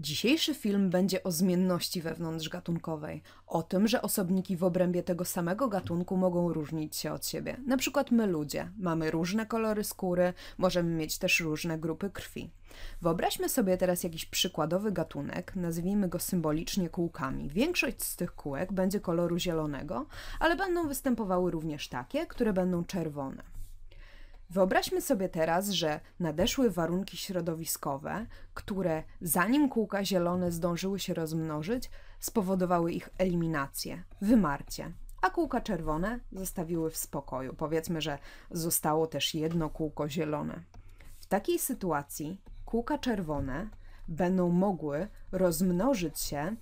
Dzisiejszy film będzie o zmienności wewnątrzgatunkowej, o tym, że osobniki w obrębie tego samego gatunku mogą różnić się od siebie. Na przykład my ludzie mamy różne kolory skóry, możemy mieć też różne grupy krwi. Wyobraźmy sobie teraz jakiś przykładowy gatunek, nazwijmy go symbolicznie kółkami. Większość z tych kółek będzie koloru zielonego, ale będą występowały również takie, które będą czerwone. Wyobraźmy sobie teraz, że nadeszły warunki środowiskowe, które zanim kółka zielone zdążyły się rozmnożyć, spowodowały ich eliminację, wymarcie, a kółka czerwone zostawiły w spokoju. Powiedzmy, że zostało też jedno kółko zielone. W takiej sytuacji kółka czerwone będą mogły rozmnożyć się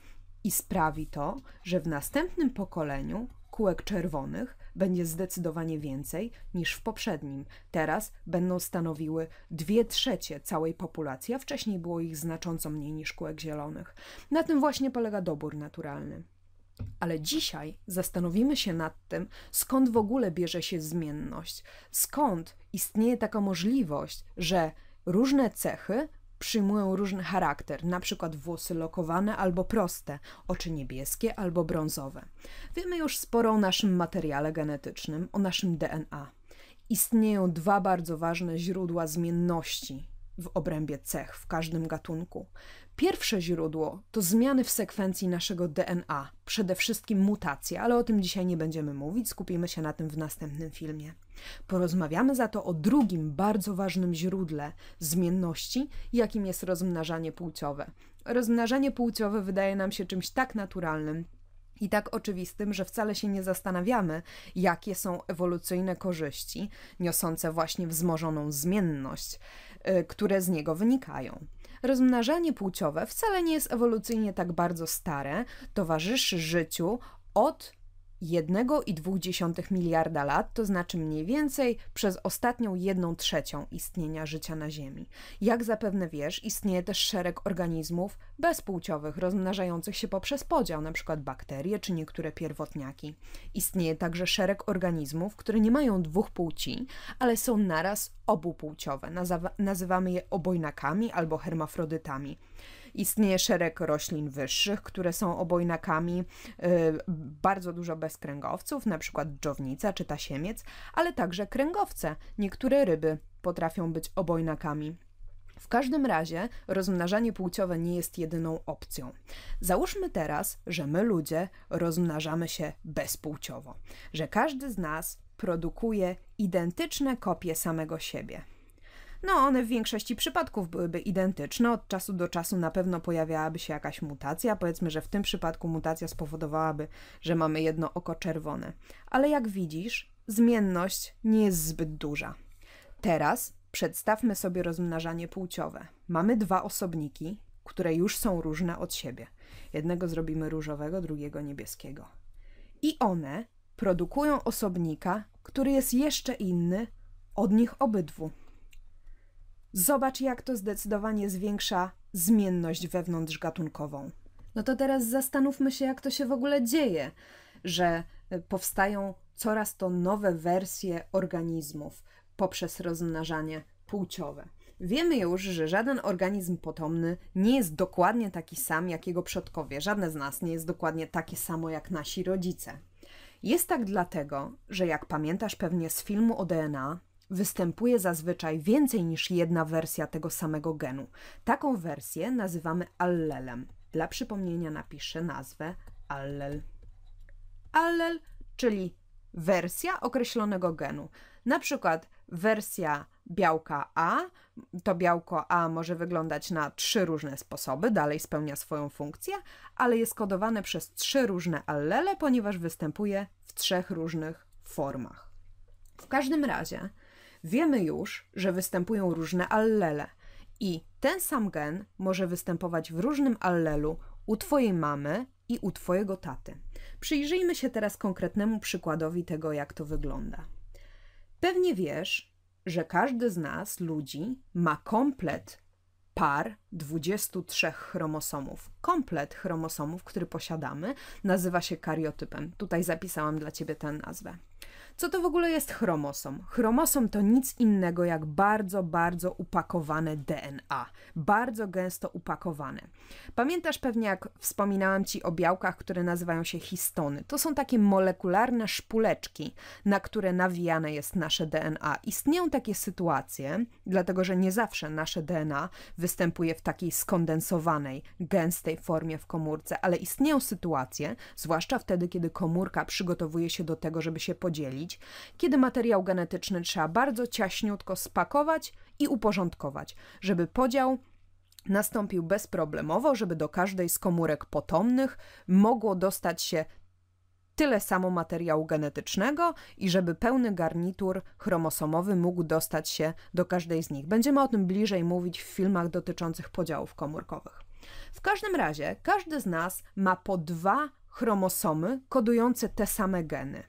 i sprawi to, że w następnym pokoleniu kółek czerwonych będzie zdecydowanie więcej niż w poprzednim. Teraz będą stanowiły dwie trzecie całej populacji, a wcześniej było ich znacząco mniej niż kółek zielonych. Na tym właśnie polega dobór naturalny. Ale dzisiaj zastanowimy się nad tym, skąd w ogóle bierze się zmienność, skąd istnieje taka możliwość, że różne cechy przyjmują różny charakter, na przykład włosy lokowane albo proste, oczy niebieskie albo brązowe. Wiemy już sporo o naszym materiale genetycznym, o naszym DNA. Istnieją dwa bardzo ważne źródła zmienności w obrębie cech w każdym gatunku. Pierwsze źródło to zmiany w sekwencji naszego DNA, przede wszystkim mutacje, ale o tym dzisiaj nie będziemy mówić, skupimy się na tym w następnym filmie. Porozmawiamy za to o drugim bardzo ważnym źródle zmienności, jakim jest rozmnażanie płciowe. Rozmnażanie płciowe wydaje nam się czymś tak naturalnym, i tak oczywistym, że wcale się nie zastanawiamy, jakie są ewolucyjne korzyści niosące właśnie wzmożoną zmienność, y, które z niego wynikają. Rozmnażanie płciowe wcale nie jest ewolucyjnie tak bardzo stare, towarzyszy życiu od 1,2 miliarda lat, to znaczy mniej więcej przez ostatnią 1 trzecią istnienia życia na Ziemi. Jak zapewne wiesz, istnieje też szereg organizmów bezpłciowych, rozmnażających się poprzez podział, np. bakterie czy niektóre pierwotniaki. Istnieje także szereg organizmów, które nie mają dwóch płci, ale są naraz obupłciowe. płciowe. nazywamy je obojnakami albo hermafrodytami. Istnieje szereg roślin wyższych, które są obojnakami, y, bardzo dużo bezkręgowców, na przykład dżownica czy tasiemiec, ale także kręgowce. Niektóre ryby potrafią być obojnakami. W każdym razie rozmnażanie płciowe nie jest jedyną opcją. Załóżmy teraz, że my ludzie rozmnażamy się bezpłciowo, że każdy z nas produkuje identyczne kopie samego siebie. No, one w większości przypadków byłyby identyczne. Od czasu do czasu na pewno pojawiałaby się jakaś mutacja. Powiedzmy, że w tym przypadku mutacja spowodowałaby, że mamy jedno oko czerwone. Ale jak widzisz, zmienność nie jest zbyt duża. Teraz przedstawmy sobie rozmnażanie płciowe. Mamy dwa osobniki, które już są różne od siebie. Jednego zrobimy różowego, drugiego niebieskiego. I one produkują osobnika, który jest jeszcze inny od nich obydwu. Zobacz, jak to zdecydowanie zwiększa zmienność wewnątrzgatunkową. No to teraz zastanówmy się, jak to się w ogóle dzieje, że e, powstają coraz to nowe wersje organizmów poprzez rozmnażanie płciowe. Wiemy już, że żaden organizm potomny nie jest dokładnie taki sam jak jego przodkowie. Żadne z nas nie jest dokładnie takie samo jak nasi rodzice. Jest tak dlatego, że jak pamiętasz pewnie z filmu o DNA, występuje zazwyczaj więcej niż jedna wersja tego samego genu. Taką wersję nazywamy allelem. Dla przypomnienia napiszę nazwę allel. Allel, czyli wersja określonego genu. Na przykład wersja białka A, to białko A może wyglądać na trzy różne sposoby, dalej spełnia swoją funkcję, ale jest kodowane przez trzy różne allele, ponieważ występuje w trzech różnych formach. W każdym razie Wiemy już, że występują różne allele i ten sam gen może występować w różnym allelu u Twojej mamy i u Twojego taty. Przyjrzyjmy się teraz konkretnemu przykładowi tego, jak to wygląda. Pewnie wiesz, że każdy z nas, ludzi, ma komplet par 23 chromosomów. Komplet chromosomów, który posiadamy, nazywa się kariotypem. Tutaj zapisałam dla Ciebie tę nazwę. Co to w ogóle jest chromosom? Chromosom to nic innego jak bardzo, bardzo upakowane DNA. Bardzo gęsto upakowane. Pamiętasz pewnie, jak wspominałam ci o białkach, które nazywają się histony. To są takie molekularne szpuleczki, na które nawijane jest nasze DNA. Istnieją takie sytuacje, dlatego że nie zawsze nasze DNA występuje w takiej skondensowanej, gęstej formie w komórce, ale istnieją sytuacje, zwłaszcza wtedy, kiedy komórka przygotowuje się do tego, żeby się podzielić kiedy materiał genetyczny trzeba bardzo ciaśniutko spakować i uporządkować, żeby podział nastąpił bezproblemowo, żeby do każdej z komórek potomnych mogło dostać się tyle samo materiału genetycznego i żeby pełny garnitur chromosomowy mógł dostać się do każdej z nich. Będziemy o tym bliżej mówić w filmach dotyczących podziałów komórkowych. W każdym razie każdy z nas ma po dwa chromosomy kodujące te same geny.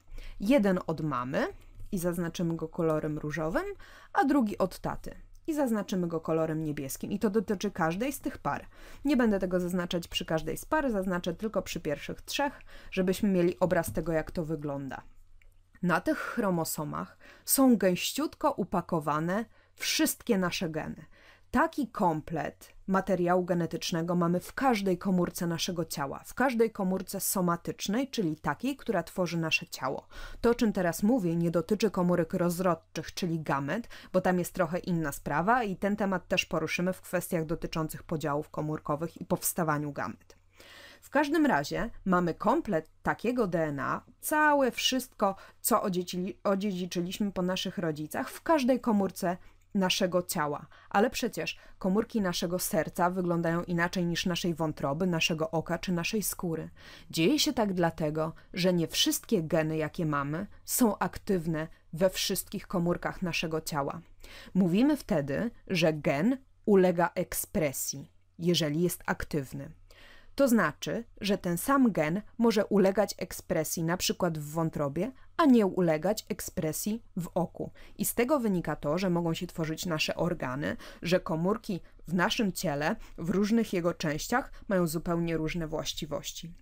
Jeden od mamy i zaznaczymy go kolorem różowym, a drugi od taty i zaznaczymy go kolorem niebieskim. I to dotyczy każdej z tych par. Nie będę tego zaznaczać przy każdej z par, zaznaczę tylko przy pierwszych trzech, żebyśmy mieli obraz tego, jak to wygląda. Na tych chromosomach są gęściutko upakowane wszystkie nasze geny. Taki komplet materiału genetycznego mamy w każdej komórce naszego ciała, w każdej komórce somatycznej, czyli takiej, która tworzy nasze ciało. To, o czym teraz mówię, nie dotyczy komórek rozrodczych, czyli gamet, bo tam jest trochę inna sprawa i ten temat też poruszymy w kwestiach dotyczących podziałów komórkowych i powstawaniu gamet. W każdym razie mamy komplet takiego DNA, całe wszystko, co odziedziczyliśmy po naszych rodzicach w każdej komórce naszego ciała. Ale przecież komórki naszego serca wyglądają inaczej niż naszej wątroby, naszego oka czy naszej skóry. Dzieje się tak dlatego, że nie wszystkie geny, jakie mamy, są aktywne we wszystkich komórkach naszego ciała. Mówimy wtedy, że gen ulega ekspresji, jeżeli jest aktywny. To znaczy, że ten sam gen może ulegać ekspresji na przykład w wątrobie, a nie ulegać ekspresji w oku. I z tego wynika to, że mogą się tworzyć nasze organy, że komórki w naszym ciele, w różnych jego częściach mają zupełnie różne właściwości.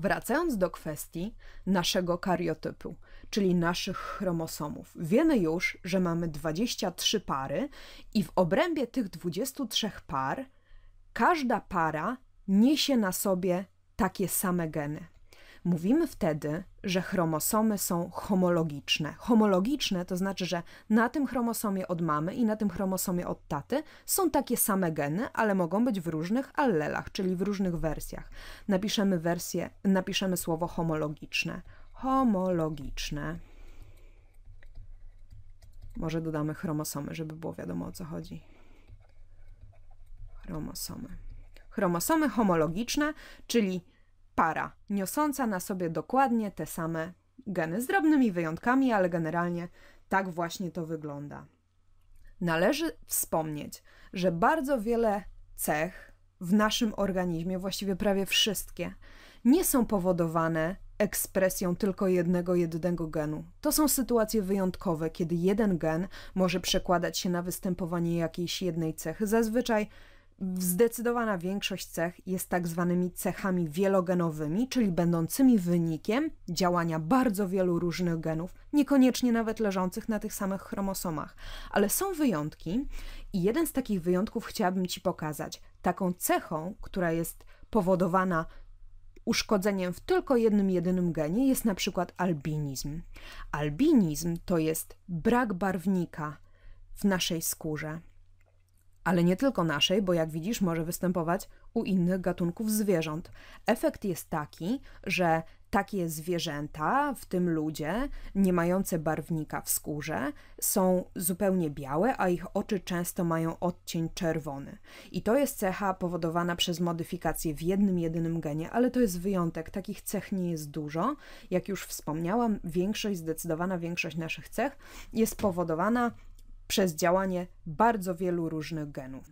Wracając do kwestii naszego kariotypu, czyli naszych chromosomów, wiemy już, że mamy 23 pary, i w obrębie tych 23 par każda para niesie na sobie takie same geny. Mówimy wtedy, że chromosomy są homologiczne. Homologiczne to znaczy, że na tym chromosomie od mamy i na tym chromosomie od taty są takie same geny, ale mogą być w różnych allelach, czyli w różnych wersjach. Napiszemy wersję, napiszemy słowo homologiczne. Homologiczne. Może dodamy chromosomy, żeby było wiadomo o co chodzi. Chromosomy. Chromosomy homologiczne, czyli para, niosąca na sobie dokładnie te same geny, z drobnymi wyjątkami, ale generalnie tak właśnie to wygląda. Należy wspomnieć, że bardzo wiele cech w naszym organizmie, właściwie prawie wszystkie, nie są powodowane ekspresją tylko jednego, jednego genu. To są sytuacje wyjątkowe, kiedy jeden gen może przekładać się na występowanie jakiejś jednej cechy. Zazwyczaj Zdecydowana większość cech jest tak zwanymi cechami wielogenowymi, czyli będącymi wynikiem działania bardzo wielu różnych genów, niekoniecznie nawet leżących na tych samych chromosomach. Ale są wyjątki i jeden z takich wyjątków chciałabym Ci pokazać. Taką cechą, która jest powodowana uszkodzeniem w tylko jednym jedynym genie jest na przykład albinizm. Albinizm to jest brak barwnika w naszej skórze. Ale nie tylko naszej, bo jak widzisz, może występować u innych gatunków zwierząt. Efekt jest taki, że takie zwierzęta, w tym ludzie, nie mające barwnika w skórze, są zupełnie białe, a ich oczy często mają odcień czerwony. I to jest cecha powodowana przez modyfikację w jednym jedynym genie, ale to jest wyjątek. Takich cech nie jest dużo. Jak już wspomniałam, większość, zdecydowana większość naszych cech jest powodowana przez działanie bardzo wielu różnych genów.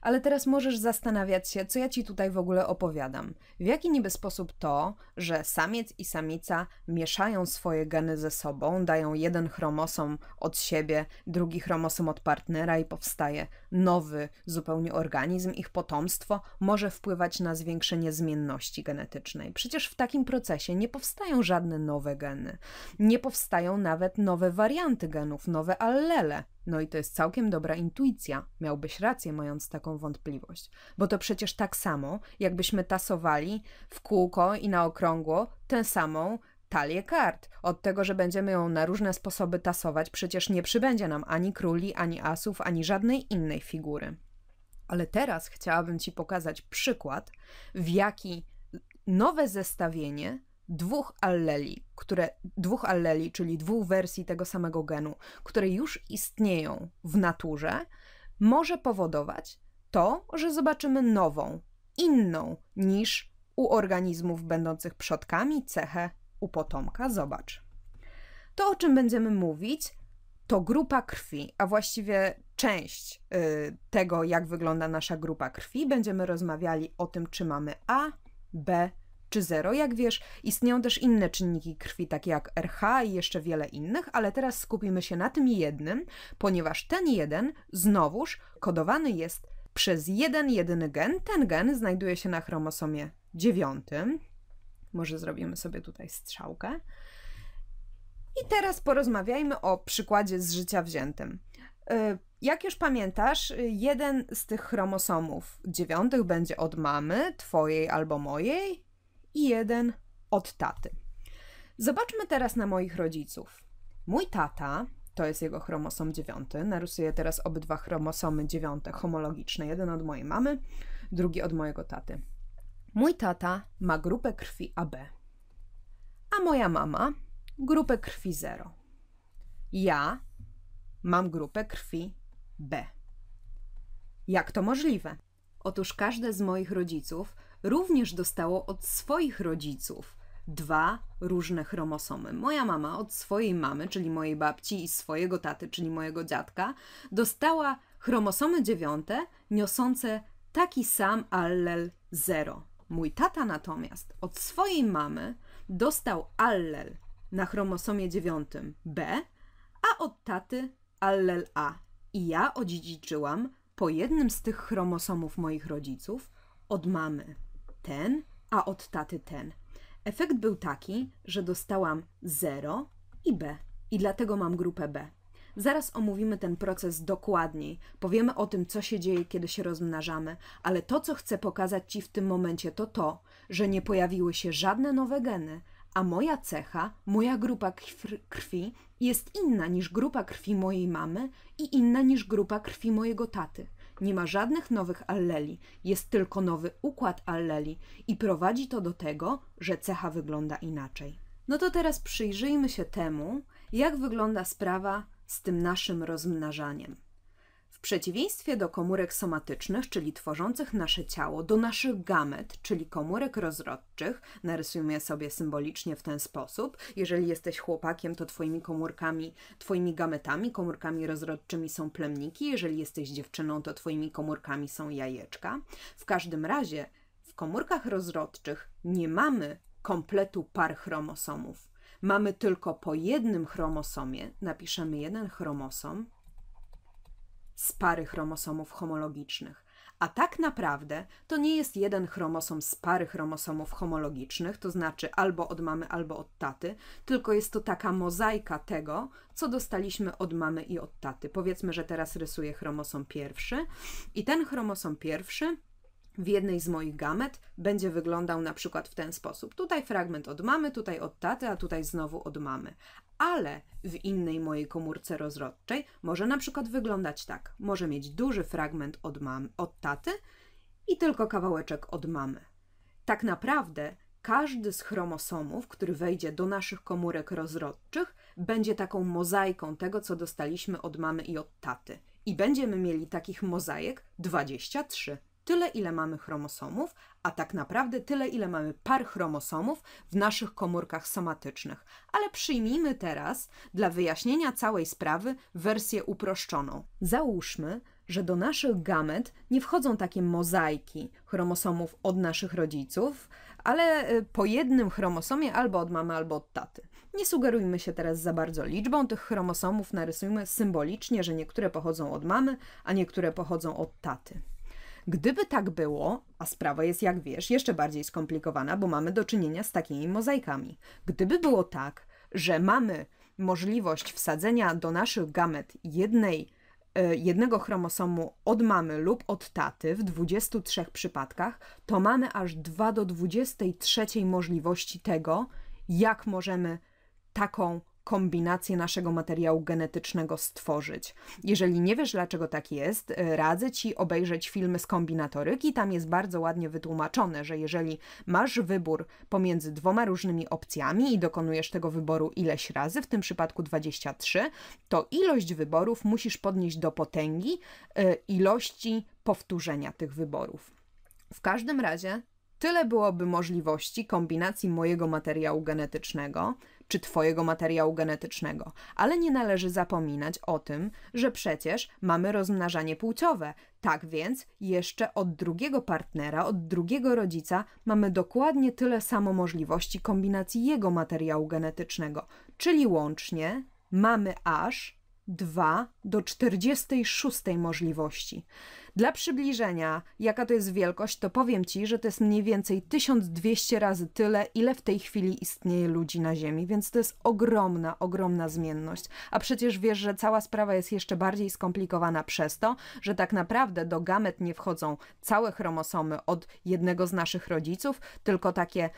Ale teraz możesz zastanawiać się, co ja ci tutaj w ogóle opowiadam. W jaki niby sposób to, że samiec i samica mieszają swoje geny ze sobą, dają jeden chromosom od siebie, drugi chromosom od partnera i powstaje nowy zupełnie organizm, ich potomstwo, może wpływać na zwiększenie zmienności genetycznej. Przecież w takim procesie nie powstają żadne nowe geny. Nie powstają nawet nowe warianty genów, nowe allele. No i to jest całkiem dobra intuicja. Miałbyś rację, mając taką wątpliwość. Bo to przecież tak samo, jakbyśmy tasowali w kółko i na okrągło tę samą talię kart. Od tego, że będziemy ją na różne sposoby tasować, przecież nie przybędzie nam ani króli, ani asów, ani żadnej innej figury. Ale teraz chciałabym Ci pokazać przykład, w jaki nowe zestawienie dwóch alleli, które, dwóch alleli, czyli dwóch wersji tego samego genu, które już istnieją w naturze, może powodować to, że zobaczymy nową, inną niż u organizmów będących przodkami cechę u potomka. Zobacz. To, o czym będziemy mówić, to grupa krwi, a właściwie część y, tego, jak wygląda nasza grupa krwi. Będziemy rozmawiali o tym, czy mamy A, B, czy zero, Jak wiesz, istnieją też inne czynniki krwi, takie jak RH i jeszcze wiele innych, ale teraz skupimy się na tym jednym, ponieważ ten jeden znowuż kodowany jest przez jeden jedyny gen. Ten gen znajduje się na chromosomie dziewiątym. Może zrobimy sobie tutaj strzałkę. I teraz porozmawiajmy o przykładzie z życia wziętym. Y, jak już pamiętasz, jeden z tych chromosomów dziewiątych będzie od mamy, twojej albo mojej, i jeden od taty. Zobaczmy teraz na moich rodziców. Mój tata, to jest jego chromosom dziewiąty, narysuję teraz obydwa chromosomy dziewiąte homologiczne, jeden od mojej mamy, drugi od mojego taty. Mój tata ma grupę krwi AB, a moja mama grupę krwi 0. Ja mam grupę krwi B. Jak to możliwe? Otóż każde z moich rodziców również dostało od swoich rodziców dwa różne chromosomy. Moja mama od swojej mamy, czyli mojej babci, i swojego taty, czyli mojego dziadka, dostała chromosomy dziewiąte niosące taki sam allel 0. Mój tata natomiast od swojej mamy dostał allel na chromosomie dziewiątym B, a od taty allel A. I ja odziedziczyłam po jednym z tych chromosomów moich rodziców od mamy ten, a od taty ten. Efekt był taki, że dostałam 0 i B i dlatego mam grupę B. Zaraz omówimy ten proces dokładniej, powiemy o tym, co się dzieje, kiedy się rozmnażamy, ale to, co chcę pokazać Ci w tym momencie, to to, że nie pojawiły się żadne nowe geny, a moja cecha, moja grupa krwi jest inna niż grupa krwi mojej mamy i inna niż grupa krwi mojego taty. Nie ma żadnych nowych alleli, jest tylko nowy układ alleli i prowadzi to do tego, że cecha wygląda inaczej. No to teraz przyjrzyjmy się temu, jak wygląda sprawa z tym naszym rozmnażaniem. W przeciwieństwie do komórek somatycznych, czyli tworzących nasze ciało, do naszych gamet, czyli komórek rozrodczych, narysujmy sobie symbolicznie w ten sposób. Jeżeli jesteś chłopakiem, to twoimi komórkami, twoimi gametami, komórkami rozrodczymi są plemniki, jeżeli jesteś dziewczyną, to twoimi komórkami są jajeczka. W każdym razie w komórkach rozrodczych nie mamy kompletu par chromosomów. Mamy tylko po jednym chromosomie, napiszemy jeden chromosom, z pary chromosomów homologicznych. A tak naprawdę to nie jest jeden chromosom z pary chromosomów homologicznych, to znaczy albo od mamy, albo od taty, tylko jest to taka mozaika tego, co dostaliśmy od mamy i od taty. Powiedzmy, że teraz rysuję chromosom pierwszy i ten chromosom pierwszy w jednej z moich gamet będzie wyglądał na przykład w ten sposób. Tutaj fragment od mamy, tutaj od taty, a tutaj znowu od mamy ale w innej mojej komórce rozrodczej może na przykład wyglądać tak. Może mieć duży fragment od, mam, od taty i tylko kawałeczek od mamy. Tak naprawdę każdy z chromosomów, który wejdzie do naszych komórek rozrodczych, będzie taką mozaiką tego, co dostaliśmy od mamy i od taty. I będziemy mieli takich mozaik 23 tyle, ile mamy chromosomów, a tak naprawdę tyle, ile mamy par chromosomów w naszych komórkach somatycznych. Ale przyjmijmy teraz, dla wyjaśnienia całej sprawy, wersję uproszczoną. Załóżmy, że do naszych gamet nie wchodzą takie mozaiki chromosomów od naszych rodziców, ale y, po jednym chromosomie albo od mamy, albo od taty. Nie sugerujmy się teraz za bardzo liczbą tych chromosomów, narysujmy symbolicznie, że niektóre pochodzą od mamy, a niektóre pochodzą od taty. Gdyby tak było, a sprawa jest, jak wiesz, jeszcze bardziej skomplikowana, bo mamy do czynienia z takimi mozaikami. Gdyby było tak, że mamy możliwość wsadzenia do naszych gamet jednej, e, jednego chromosomu od mamy lub od taty w 23 przypadkach, to mamy aż 2 do 23 możliwości tego, jak możemy taką kombinację naszego materiału genetycznego stworzyć. Jeżeli nie wiesz, dlaczego tak jest, y, radzę Ci obejrzeć filmy z kombinatoryki. Tam jest bardzo ładnie wytłumaczone, że jeżeli masz wybór pomiędzy dwoma różnymi opcjami i dokonujesz tego wyboru ileś razy, w tym przypadku 23, to ilość wyborów musisz podnieść do potęgi y, ilości powtórzenia tych wyborów. W każdym razie tyle byłoby możliwości kombinacji mojego materiału genetycznego, czy Twojego materiału genetycznego. Ale nie należy zapominać o tym, że przecież mamy rozmnażanie płciowe. Tak więc jeszcze od drugiego partnera, od drugiego rodzica mamy dokładnie tyle samo możliwości kombinacji jego materiału genetycznego, czyli łącznie mamy aż 2 do 46 możliwości. Dla przybliżenia, jaka to jest wielkość, to powiem Ci, że to jest mniej więcej 1200 razy tyle, ile w tej chwili istnieje ludzi na Ziemi, więc to jest ogromna, ogromna zmienność. A przecież wiesz, że cała sprawa jest jeszcze bardziej skomplikowana przez to, że tak naprawdę do gamet nie wchodzą całe chromosomy od jednego z naszych rodziców, tylko takie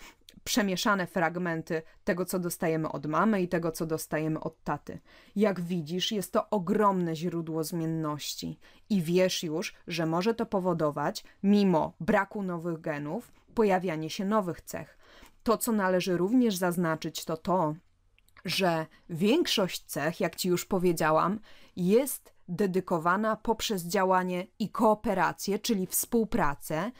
przemieszane fragmenty tego, co dostajemy od mamy i tego, co dostajemy od taty. Jak widzisz, jest to ogromne źródło zmienności i wiesz już, że może to powodować, mimo braku nowych genów, pojawianie się nowych cech. To, co należy również zaznaczyć, to to, że większość cech, jak ci już powiedziałam, jest dedykowana poprzez działanie i kooperację, czyli współpracę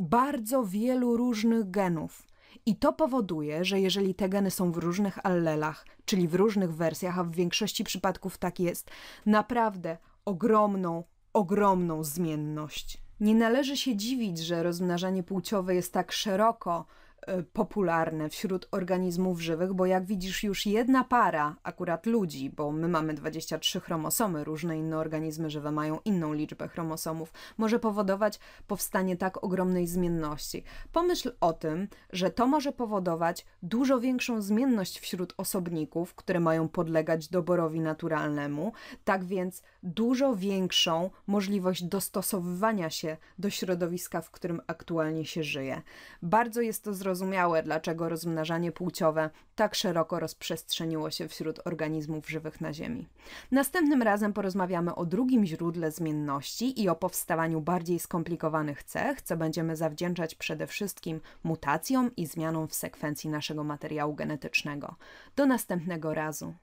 bardzo wielu różnych genów. I to powoduje, że jeżeli te geny są w różnych allelach, czyli w różnych wersjach, a w większości przypadków tak jest, naprawdę ogromną, ogromną zmienność. Nie należy się dziwić, że rozmnażanie płciowe jest tak szeroko E, popularne wśród organizmów żywych, bo jak widzisz, już jedna para akurat ludzi, bo my mamy 23 chromosomy, różne inne organizmy żywe mają inną liczbę chromosomów, może powodować powstanie tak ogromnej zmienności. Pomyśl o tym, że to może powodować dużo większą zmienność wśród osobników, które mają podlegać doborowi naturalnemu. Tak więc dużo większą możliwość dostosowywania się do środowiska, w którym aktualnie się żyje. Bardzo jest to zrozumiałe, dlaczego rozmnażanie płciowe tak szeroko rozprzestrzeniło się wśród organizmów żywych na Ziemi. Następnym razem porozmawiamy o drugim źródle zmienności i o powstawaniu bardziej skomplikowanych cech, co będziemy zawdzięczać przede wszystkim mutacjom i zmianom w sekwencji naszego materiału genetycznego. Do następnego razu.